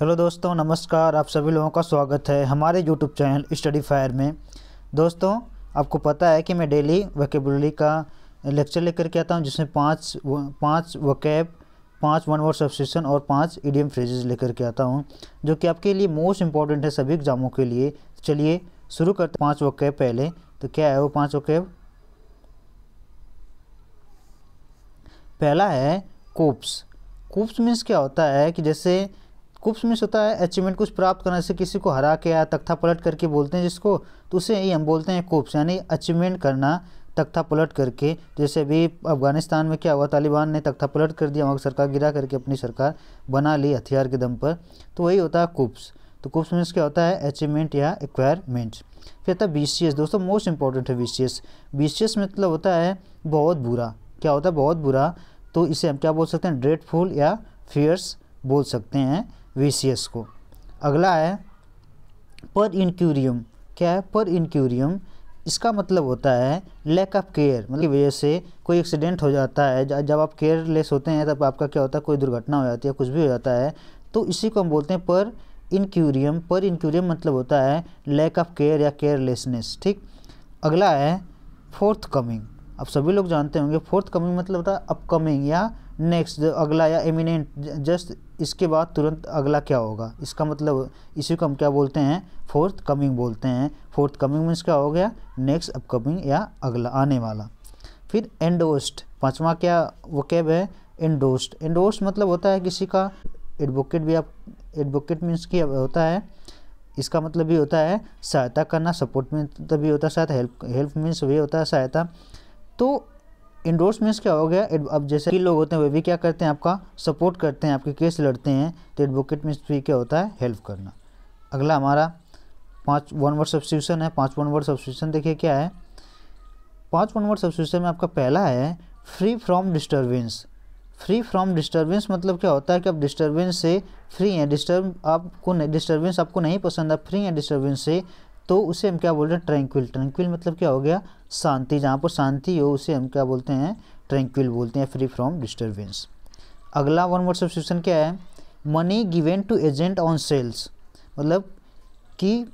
hello दोस्तों नमस्कार आप सभी लोगों का स्वागत है हमारे यूट्यूब चैनल स्टडी फायर में दोस्तों आपको पता है कि मैं डेली वकेबुलरी का लेक्चर लेकर के आता हूँ जिसमें पाँच पाँच वकेब पाँच वन वर्ड सब्सक्रिप्शन और पाँच ईडीएम फ्रेजेस लेकर के आता हूँ जो कि आपके लिए मोस्ट इंपॉर्टेंट है सभी एग्ज़ामों के लिए चलिए शुरू करते पाँच वकेब पहले तो क्या है वो पाँच वकेब पहला है कोप्स कोप्स मीन्स क्या होता है कि जैसे कुप्स में होता है अचीवमेंट कुछ प्राप्त करने से किसी को हरा के या तख्ता पलट करके बोलते हैं जिसको तो उसे ही हम बोलते हैं कुप्स यानी अचीवमेंट करना तख्ता पलट करके जैसे अभी अफगानिस्तान में क्या हुआ तालिबान ने तख्ता पलट कर दिया वहाँ सरकार गिरा करके अपनी सरकार बना ली हथियार के दम पर तो वही होता है कुप्स तो कुप्स मीन्स क्या होता है अचीवमेंट या एक्वायरमेंट फिर होता है बी दोस्तों मोस्ट इंपॉर्टेंट है बी सी मतलब होता है बहुत बुरा क्या होता है बहुत बुरा तो इसे हम क्या बोल सकते हैं ड्रेडफुल या फियर्स बोल सकते हैं वीसीएस को अगला है पर इनक्यूरियम क्या है पर इनक्यूरियम इसका मतलब होता है लैक ऑफ केयर मतलब की वजह से कोई एक्सीडेंट हो जाता है जब आप केयरलेस होते हैं तब आपका क्या होता है कोई दुर्घटना हो जाती है कुछ भी हो जाता है तो इसी को हम बोलते हैं पर इनक्यूरियम पर इनक्यूरियम मतलब होता है लैक ऑफ केयर या केयरलेसनेस ठीक अगला है फोर्थ कमिंग अब सभी लोग जानते होंगे फोर्थ कमिंग मतलब होता है अपकमिंग या नेक्स्ट अगला या एमिनेंट जस्ट इसके बाद तुरंत अगला क्या होगा इसका मतलब इसी को हम क्या बोलते हैं फोर्थ कमिंग बोलते हैं फोर्थ कमिंग मीन्स क्या हो गया नेक्स्ट अपकमिंग या अगला आने वाला फिर एंडोस्ट पाँचवा क्या वो कैब है एंडोस्ट एंडोस्ट मतलब होता है किसी का एडवोकेट भी आप एडवोकेट मीन्स की होता है इसका मतलब भी होता है सहायता करना सपोर्ट मीन तभी होता है सहायता हेल्प हेल्प मीन्स वे होता है सहायता तो इंडोर्समेंट्स क्या हो गया अब जैसे कि लोग होते हैं वे भी क्या करते हैं आपका सपोर्ट करते हैं आपके केस लड़ते हैं तो एडवोकेट मीन्स भी क्या होता है हेल्प करना अगला हमारा पाँच वन वर्ड सब्सिट्यूशन है पाँच वन वर्ड सब्सिट्यूशन देखिए क्या है पाँच वन वर्ड सब्सिट्यूशन में आपका पहला है free from disturbance free from disturbance मतलब क्या होता है कि आप डिस्टर्बेंस से फ्री हैं डिस्टर्ब आपको डिस्टर्बेंस आपको नहीं पसंद आप फ्री हैं डिस्टर्बेंस से तो उसे हम क्या बोल रहे हैं ट्रैंक्विल ट्रैंक्विल मतलब क्या हो गया शांति जहाँ पर शांति हो उसे हम क्या बोलते हैं ट्रैंक्विल बोलते हैं फ्री फ्रॉम डिस्टर्बेंस अगला वन वर्ड सब्सक्रिप्शन क्या है money given to agent on sales मतलब कि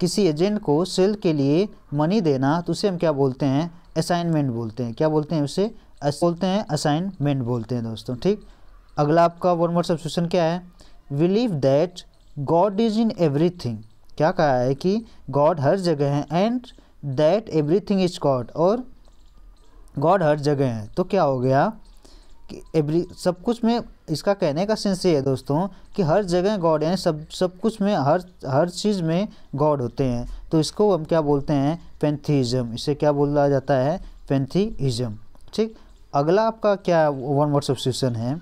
किसी एजेंट को सेल के लिए मनी देना तो उसे हम क्या बोलते हैं असाइनमेंट बोलते हैं क्या बोलते हैं उसे बोलते हैं असाइनमेंट बोलते हैं दोस्तों ठीक अगला आपका वन वर्ड सब्सक्रिप्शन क्या है believe that God is in every क्या कहा है कि गॉड हर जगह है and that everything is God और गॉड हर जगह है तो क्या हो गया कि एवरी सब कुछ में इसका कहने का सेंस ये है दोस्तों कि हर जगह गॉड यानी सब सब कुछ में हर हर चीज़ में गॉड होते हैं तो इसको हम क्या बोलते हैं पेंथीज़म इसे क्या बोला जाता है पेंथीज़म ठीक अगला आपका क्या वन वर्ड सब्सक्रिप्शन है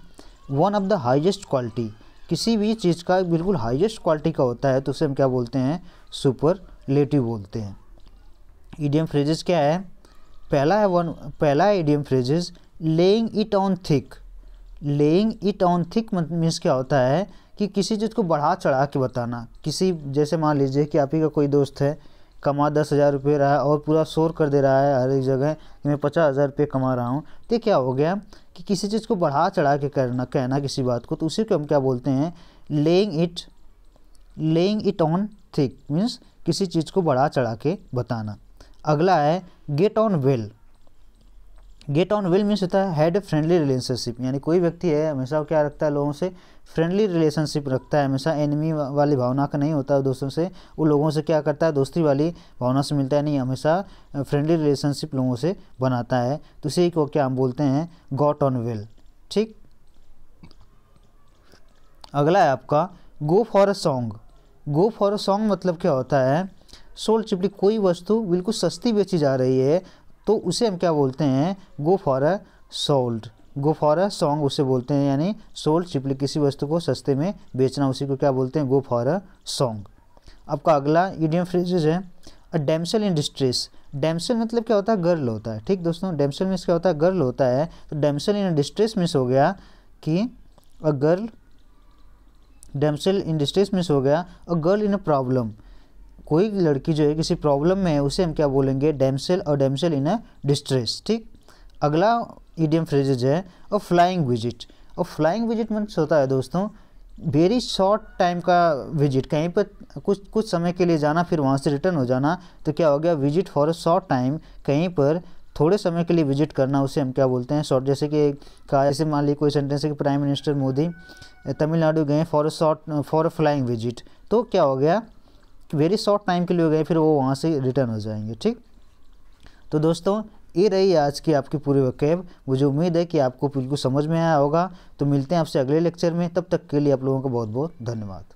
one of the highest quality किसी भी चीज़ का बिल्कुल हाइएस्ट क्वालिटी का होता है तो उसे हम क्या बोलते हैं सुपर लेटिव बोलते हैं ईडीएम e फ्रेजेस क्या है पहला है वन पहला है idiom phrases laying it on thick laying it on thick means क्या होता है कि किसी चीज़ को बढ़ा चढ़ा के बताना किसी जैसे मान लीजिए कि आप ही का कोई दोस्त है कमा दस हज़ार रुपये रहा है और पूरा शोर कर दे रहा है हर एक जगह कि मैं पचास हज़ार रुपये कमा रहा हूँ तो क्या हो गया कि किसी चीज़ को बढ़ा चढ़ा के करना कहना किसी बात को तो उसी को हम क्या बोलते हैं laying it laying it on thick means किसी चीज़ को बढ़ा चढ़ा के बताना अगला है get on well get on well means होता है हैड फ्रेंडली रिलेशनशिप यानी कोई व्यक्ति है हमेशा क्या रखता है लोगों से फ्रेंडली रिलेशनशिप रखता है हमेशा एनिमी वाली भावना का नहीं होता है दोस्तों से वो लोगों से क्या करता है दोस्ती वाली भावना से मिलता है नहीं हमेशा फ्रेंडली रिलेशनशिप लोगों से बनाता है तो इसी को क्या हम बोलते हैं गॉट ऑन वेल ठीक अगला है आपका go for a song go for a song मतलब क्या होता है सोल्ड चिपड़ी कोई वस्तु बिल्कुल सस्ती बेची जा रही है तो उसे हम क्या बोलते हैं go for a sold go for a song उसे बोलते हैं यानी सोल्ड चिपली किसी वस्तु को सस्ते में बेचना उसी को क्या बोलते हैं गो फॉर अ सॉन्ग आपका अगला ईडियम फ्रेजेज है a damsel in distress damsel मतलब क्या होता है गर्ल होता है ठीक दोस्तों डैमसल मीन्स क्या होता है गर्ल होता है तो डैमसल इन डिस्ट्रेस मीन्स हो गया कि a girl damsel in distress means हो गया a girl in a problem कोई लड़की जो है किसी प्रॉब्लम में है उसे हम क्या बोलेंगे डेमसेल और डेमसेल इन अ डिस्ट्रेस ठीक अगला ईडियम फ्रेजेज है और फ्लाइंग विजिट और फ्लाइंग विजिट मन होता है दोस्तों वेरी शॉर्ट टाइम का विजिट कहीं पर कुछ कुछ समय के लिए जाना फिर वहाँ से रिटर्न हो जाना तो क्या हो गया visit for a short time कहीं पर थोड़े समय के लिए विजिट करना उसे हम क्या बोलते हैं शॉर्ट जैसे कि कहा जैसे मान लीजिए कोई सेंटेंस है कि प्राइम मिनिस्टर मोदी तमिलनाडु गए for a short for a flying visit तो क्या हो गया वेरी शॉर्ट टाइम के लिए गए फिर वो वहाँ से रिटर्न हो जाएंगे ठीक तो दोस्तों ये रही आज की आपकी पूरी वक़ैब मुझे उम्मीद है कि आपको बिल्कुल समझ में आया होगा तो मिलते हैं आपसे अगले लेक्चर में तब तक के लिए आप लोगों का बहुत बहुत धन्यवाद